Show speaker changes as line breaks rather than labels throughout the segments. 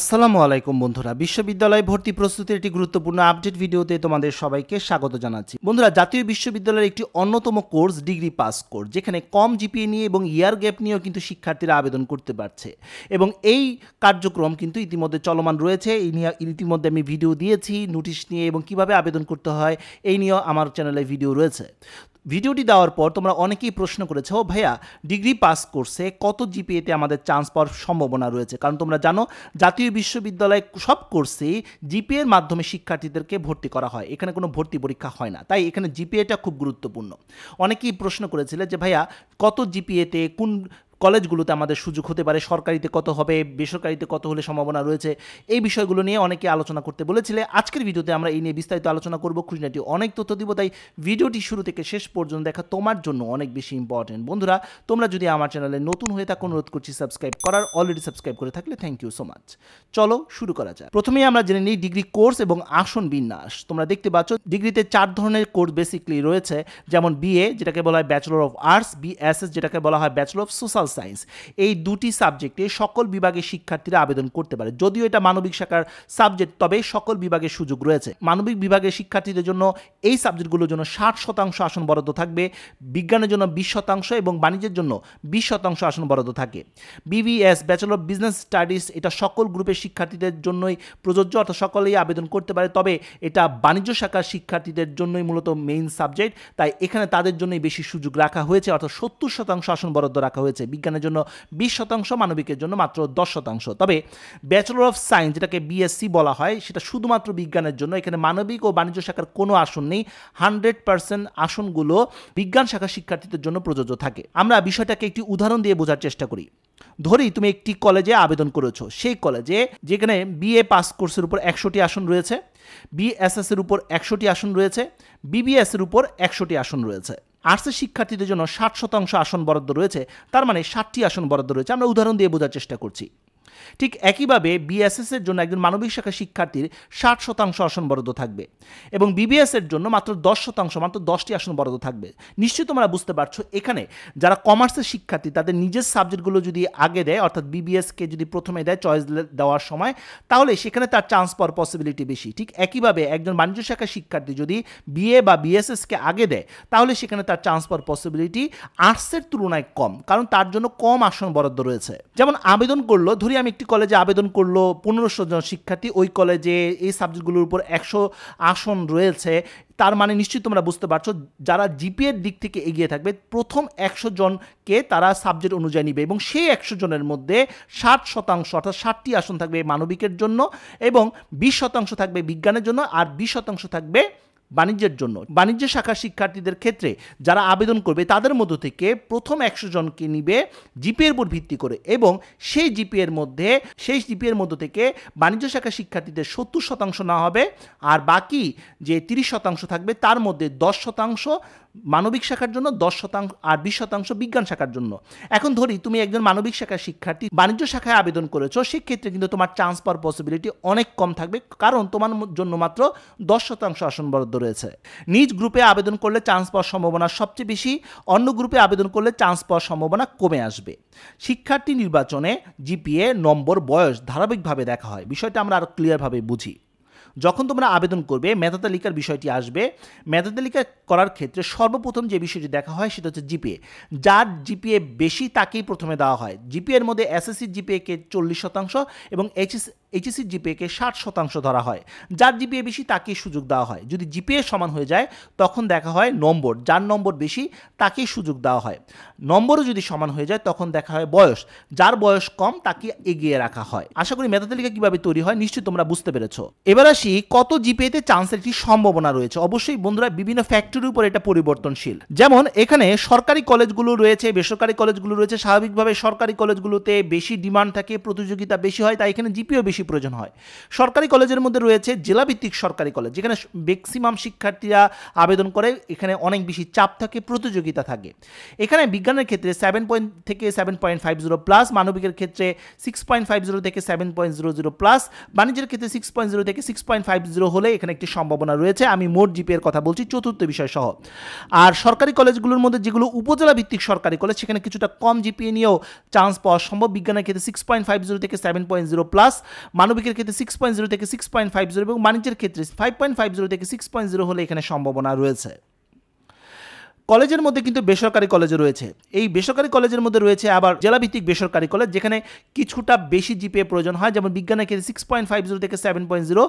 আসসালামু আলাইকুম বন্ধুরা বিশ্ববিদ্যালয় ভর্তি প্রস্তুতির একটি গুরুত্বপূর্ণ আপডেট ভিডিওতে তোমাদের সবাইকে স্বাগত জানাচ্ছি বন্ধুরা জাতীয় বিশ্ববিদ্যালয়ের একটি অন্যতম কোর্স ডিগ্রি পাস কোর্স যেখানে কম জিপিএ নিয়ে এবং ইয়ার গ্যাপ নিয়েও কিন্তু শিক্ষার্থীরা আবেদন করতে পারছে এবং এই কার্যক্রম কিন্তু ইতিমধ্যে চলমান রয়েছে এই নিয়ে ইতিমধ্যে আমি ভিডিও দিয়েছি নোটিশ নিয়ে এবং কিভাবে আবেদন করতে হয় এই নিয়েও আমার চ্যানেলে ভিডিও রয়েছে ভিডিওটি দেওয়ার পর তোমরা অনেকেই প্রশ্ন করেছো ভাইয়া ডিগ্রি পাস করছে কত জিপিএতে আমাদের চান্স পাওয়ার সম্ভাবনা রয়েছে কারণ তোমরা জানো জাতীয় বিশ্ববিদ্যালয় সব কোর্সে জিপিএর মাধ্যমে শিক্ষার্থীদেরকে ভর্তি করা হয় এখানে কোনো ভর্তি পরীক্ষা হয় না তাই এখানে জিপিএটা খুব গুরুত্বপূর্ণ অনেকেই প্রশ্ন করেছিল যে ভাইয়া কত জিপিএতে কোন কলেজগুলোতে আমাদের সুযোগ হতে পারে সরকারিতে কত হবে বেসরকারিতে কত হলে সম্ভাবনা রয়েছে এই বিষয়গুলো নিয়ে অনেকে আলোচনা করতে বলেছিলে আজকের ভিডিওতে আমরা এই নিয়ে বিস্তারিত আলোচনা করব খুঁজনাটি অনেক তথ্য দিব তাই ভিডিওটি শুরু থেকে শেষ পর্যন্ত দেখা তোমার জন্য অনেক বেশি ইম্পর্টেন্ট বন্ধুরা তোমরা যদি আমার চ্যানেলে নতুন হয়ে থাকো অনুরোধ করছি সাবস্ক্রাইব করার অলরেডি সাবস্ক্রাইব করে থাকলে থ্যাংক ইউ সো মাচ চলো শুরু করা যাক প্রথমেই আমরা জেনে নিই ডিগ্রি কোর্স এবং আসন বিন্যাস তোমরা দেখতে পাচ্ছ ডিগ্রিতে চার ধরনের কোর্স বেসিকলি রয়েছে যেমন বিএ যেটাকে বলা হয় ব্যাচেলর অফ আর্টস বিএসএস যেটাকে বলা হয় ব্যাচেলর অফ সোশ্যাল সায়েন্স এই দুটি সাবজেক্টে সকল বিভাগের শিক্ষার্থীরা আবেদন করতে পারে যদিও এটা মানবিক শাখার সাবজেক্ট তবে সকল বিভাগের সুযোগ রয়েছে মানবিক বিভাগের শিক্ষার্থীদের জন্য এই সাবজেক্টগুলোর জন্য ষাট শতাংশ আসন বরাদ্দ থাকবে বিজ্ঞানের জন্য বিশ শতাংশ এবং বাণিজ্যের জন্য বিশ শতাংশ আসন বরাদ্দ থাকে BBS bachelor of business studies এটা সকল গ্রুপের শিক্ষার্থীদের জন্যই প্রযোজ্য অর্থাৎ সকলেই আবেদন করতে পারে তবে এটা বাণিজ্য শাখার শিক্ষার্থীদের জন্যই মূলত মেইন সাবজেক্ট তাই এখানে তাদের জন্যই বেশি সুযোগ রাখা হয়েছে অর্থাৎ সত্তর শতাংশ আসন বরাদ্দ রাখা হয়েছে বিজ্ঞানের জন্য বিশ শতাংশ মানবিকের জন্য মাত্র দশ শতাংশ তবে ব্যাচেলর অফ সায়েন্স যেটাকে বিএসসি বলা হয় সেটা শুধুমাত্র বিজ্ঞানের জন্য এখানে মানবিক ও বাণিজ্য শাখার কোনো আসন নেই হান্ড্রেড পার্সেন্ট আসনগুলো বিজ্ঞান শাখার শিক্ষার্থীদের জন্য প্রযোজ্য থাকে আমরা বিষয়টাকে একটি উদাহরণ দিয়ে বোঝার চেষ্টা করি ধরেই তুমি একটি কলেজে আবেদন করেছো সেই কলেজে যেখানে বিএ পাস কোর্সের উপর একশোটি আসন রয়েছে বিএসএস এর উপর একশোটি আসন রয়েছে বিবিএস এর উপর একশোটি আসন রয়েছে আর্টসের শিক্ষার্থীদের জন্য ষাট শতাংশ আসন বরাদ্দ রয়েছে তার মানে ষাটটি আসন বরাদ্দ রয়েছে আমরা উদাহরণ দিয়ে বোঝার চেষ্টা করছি ঠিক একইভাবে বিএসএসের জন্য একজন মানবিক শাখা শিক্ষার্থীর ষাট শতাংশ আসন বরাদ্দ থাকবে এবং বিবিএস এর জন্য মাত্র দশ শতাংশ মাত্র দশটি আসন বরাদ্দ থাকবে নিশ্চয়ই তোমরা বুঝতে পারছো এখানে যারা কমার্সের শিক্ষার্থী তাদের নিজের সাবজেক্টগুলো যদি আগে দেয় অর্থাৎ বিবিএসকে যদি প্রথমে দেয় চয়েস দেওয়ার সময় তাহলে সেখানে তার চান্স পাওয়ার পসিবিলিটি বেশি ঠিক একইভাবে একজন বাণিজ্য শাখা শিক্ষার্থী যদি বিএ বা বিএসএসকে আগে দেয় তাহলে সেখানে তার চান্স পাওয়ার পসিবিলিটি আর্টসের তুলনায় কম কারণ তার জন্য কম আসন বরাদ্দ রয়েছে যেমন আবেদন করলো ধরি ম্যাম একটি কলেজে আবেদন করলো পনেরোশো জন শিক্ষার্থী ওই কলেজে এই সাবজেক্টগুলোর উপর একশো আসন রয়েছে তার মানে নিশ্চয়ই তোমরা বুঝতে পারছো যারা জিপিএর দিক থেকে এগিয়ে থাকবে প্রথম একশো জনকে তারা সাবজেক্ট অনুযায়ী নেবে এবং সেই একশো জনের মধ্যে ষাট শতাংশ অর্থাৎ ষাটটি আসন থাকবে মানবিকের জন্য এবং বিশ শতাংশ থাকবে বিজ্ঞানের জন্য আর বিশ শতাংশ থাকবে বাণিজ্যের জন্য বাণিজ্য শাখার শিক্ষার্থীদের ক্ষেত্রে যারা আবেদন করবে তাদের মধ্য থেকে প্রথম একশো জনকে নিবে জিপিএর উপর ভিত্তি করে এবং সেই জিপিএর মধ্যে সেই জিপিএর মধ্য থেকে বাণিজ্য শাখার শিক্ষার্থীদের সত্তর শতাংশ না হবে আর বাকি যে তিরিশ শতাংশ থাকবে তার মধ্যে দশ শতাংশ মানবিক শাখার জন্য দশ শতাংশ আর বিশ শতাংশ বিজ্ঞান শাখার জন্য এখন ধরি তুমি একজন মানবিক শাখার শিক্ষার্থী বাণিজ্য শাখায় আবেদন করেছো সেক্ষেত্রে কিন্তু তোমার চান্স পাওয়ার পসিবিলিটি অনেক কম থাকবে কারণ তোমার জন্য মাত্র দশ শতাংশ আসন বরাদ্দ রয়েছে নিজ গ্রুপে আবেদন করলে চান্স পাওয়ার সম্ভাবনা সবচেয়ে বেশি অন্য গ্রুপে আবেদন করলে চান্স পাওয়ার সম্ভাবনা কমে আসবে শিক্ষার্থী নির্বাচনে জিপিএ নম্বর বয়স ধারাবাহিকভাবে দেখা হয় বিষয়টা আমরা আরও ক্লিয়ারভাবে বুঝি যখন তোমরা আবেদন করবে মেধা তালিকার বিষয়টি আসবে মেধা তালিকা করার ক্ষেত্রে সর্বপ্রথম যে বিষয়টি দেখা হয় সেটা হচ্ছে জিপিএ যার জিপিএ বেশি তাকেই প্রথমে দেওয়া হয় জিপিএর মধ্যে এসএসসি কে চল্লিশ শতাংশ এবং এইচএস এইচএসসি জিপিএকে ষাট শতাংশ ধরা হয় যার জিপিএ বেশি তাকে সুযোগ দেওয়া হয় যদি জিপিএ সমান হয়ে যায় তখন দেখা হয় নম্বর যার নম্বর বেশি তাকেই সুযোগ দেওয়া হয় নম্বরও যদি সমান হয়ে যায় তখন দেখা হয় বয়স যার বয়স কম তাকে এগিয়ে রাখা হয় আশা করি মেধা তালিকা কীভাবে তৈরি হয় নিশ্চয়ই তোমরা বুঝতে পেরেছ এবার আসি কত জিপিএতে চান্সের একটি সম্ভাবনা রয়েছে অবশ্যই বন্ধুরা বিভিন্ন ফ্যাক্টরির উপর এটা পরিবর্তনশীল যেমন এখানে সরকারি কলেজগুলো রয়েছে বেসরকারি কলেজগুলো রয়েছে স্বাভাবিকভাবে সরকারি কলেজগুলোতে বেশি ডিমান্ড থাকে প্রতিযোগিতা বেশি হয় তাই এখানে জিপিও বেশি বেশি প্রয়োজন হয় সরকারি কলেজের মধ্যে রয়েছে জেলাভিত্তিক সরকারি কলেজ যেখানে ম্যাক্সিমাম শিক্ষার্থীরা আবেদন করে এখানে অনেক বেশি চাপ থাকে প্রতিযোগিতা থাকে এখানে বিজ্ঞানের ক্ষেত্রে সেভেন পয়েন্ট থেকে seven point five zero plus মানবিকের ক্ষেত্রে সিক্স পয়েন্ট ফাইভ জিরো থেকে seven point zero zero plus বাণিজ্যের ক্ষেত্রে সিক্স পয়েন্ট জিরো থেকে সিক্স পয়েন্ট ফাইভ জিরো হলে এখানে একটি সম্ভাবনা রয়েছে আমি মোট জিপিএর কথা বলছি চতুর্থ বিষয় সহ আর সরকারি কলেজগুলোর মধ্যে যেগুলো উপজেলা ভিত্তিক সরকারি কলেজ সেখানে কিছুটা কম জিপিএ নিয়েও চান্স পাওয়া সম্ভব বিজ্ঞানের ক্ষেত্রে সিক্স পয়েন্ট ফাইভ জিরো থেকে সেভেন পয়েন্ট জিরো প্লাস মানবিকের ক্ষেত্রে সিক্স পয়েন্ট জিরো থেকে সিক্স পয়েন্ট ফাইভ জিরো এবং বাণিজ্যের ক্ষেত্রে ফাইভ পয়েন্ট ফাইভ জিরো থেকে সিক্স পয়েন্ট জিরো হলে এখানে সম্ভাবনা রয়েছে কলেজের মধ্যে কিন্তু বেসরকারি কলেজও রয়েছে এই বেসরকারি কলেজের মধ্যে রয়েছে আবার জেলাভিত্তিক বেসরকারি কলেজ যেখানে কিছুটা বেশি জিপিএ প্রয়োজন হয় যেমন বিজ্ঞানের ক্ষেত্রে সিক্স পয়েন্ট ফাইভ জিরো থেকে সেভেন পয়েন্ট জিরো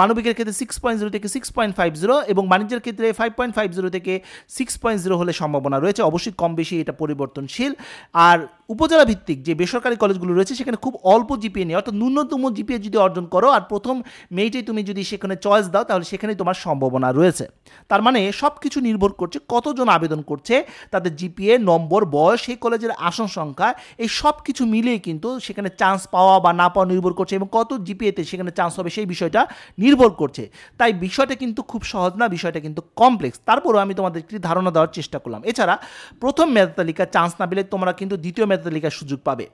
মানবিকের ক্ষেত্রে সিক্স পয়েন্ট জিরো থেকে সিক্স পয়েন্ট ফাইভ জিরো এবং বাণিজ্যের ক্ষেত্রে ফাইভ পয়েন্ট ফাইভ জিরো থেকে সিক্স পয়েন্ট জিরো হলে সম্ভাবনা রয়েছে অবশ্যই কম বেশি এটা পরিবর্তনশীল আর উপজেলা ভিত্তিক যে বেসরকারি কলেজগুলো রয়েছে সেখানে খুব অল্প জিপিএ নিয়ে অর্থাৎ ন্যূনতম জিপিএ যদি অর্জন করো আর প্রথম মেয়েটাই তুমি যদি সেখানে চয়েস দাও তাহলে সেখানে তোমার সম্ভাবনা রয়েছে তার মানে সব কিছু নির্ভর করছে কতজন আবেদন করছে তাদের জিপিএ নম্বর বয়স সেই কলেজের আসন সংখ্যা এই সব কিছু মিলিয়ে কিন্তু সেখানে চান্স পাওয়া বা না পাওয়া নির্ভর করছে এবং কত জিপিএতে সেখানে চান্স হবে সেই বিষয়টা নির্ভর করছে তাই বিষয়টা কিন্তু খুব সহজ না বিষয়টা কিন্তু কমপ্লেক্স তারপরেও আমি তোমাদের একটি ধারণা দেওয়ার চেষ্টা করলাম এছাড়া প্রথম মেধা তালিকা চান্স না পেলে তোমরা কিন্তু দ্বিতীয় মেধা মেধা তালিকার সুযোগ পাবে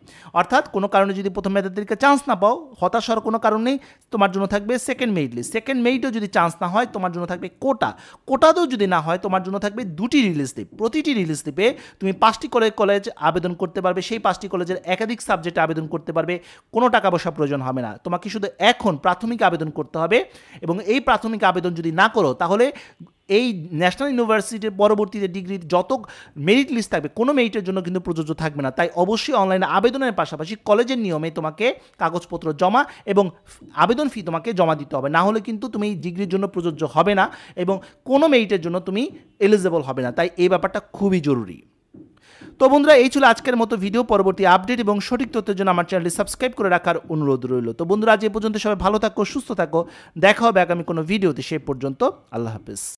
অর্থাৎ কোনো কারণে যদি প্রথম মেধা তালিকা চান্স না পাও হতাশার কোনো কারণ নেই তোমার জন্য থাকবে সেকেন্ড মেরিট লিস্ট সেকেন্ড মেরিটও যদি চান্স না হয় তোমার জন্য থাকবে কোটা কোটাতেও যদি না হয় তোমার জন্য থাকবে দুটি রিলিজ দ্বীপ প্রতিটি রিলিজ দ্বীপে তুমি পাঁচটি কলেজ কলেজ আবেদন করতে পারবে সেই পাঁচটি কলেজের একাধিক সাবজেক্টে আবেদন করতে পারবে কোনো টাকা পয়সা প্রয়োজন হবে না তোমাকে শুধু এখন প্রাথমিক আবেদন করতে হবে এবং এই প্রাথমিক আবেদন যদি না করো তাহলে এই ন্যাশনাল ইউনিভার্সিটির পরবর্তীতে ডিগ্রির যত মেরিট লিস্ট থাকবে কোনো মেরিটের জন্য কিন্তু প্রযোজ্য থাকবে না তাই অবশ্যই অনলাইনে আবেদনের পাশাপাশি কলেজের নিয়মে তোমাকে কাগজপত্র জমা এবং আবেদন ফি তোমাকে জমা দিতে হবে না হলে কিন্তু তুমি ডিগ্রির জন্য প্রযোজ্য হবে না এবং কোনো মেরিটের জন্য তুমি এলিজেবল হবে না তাই এই ব্যাপারটা খুবই জরুরি তো বন্ধুরা এই ছিল আজকের মতো ভিডিও পরবর্তী আপডেট এবং সঠিক তথ্যের জন্য আমার চ্যানেলটি সাবস্ক্রাইব করে রাখার অনুরোধ রইল তো বন্ধুরা আজ এ পর্যন্ত সবাই ভালো থাকো সুস্থ থাকো দেখা হবে আগামী কোনো ভিডিওতে সে পর্যন্ত আল্লাহ হাফিজ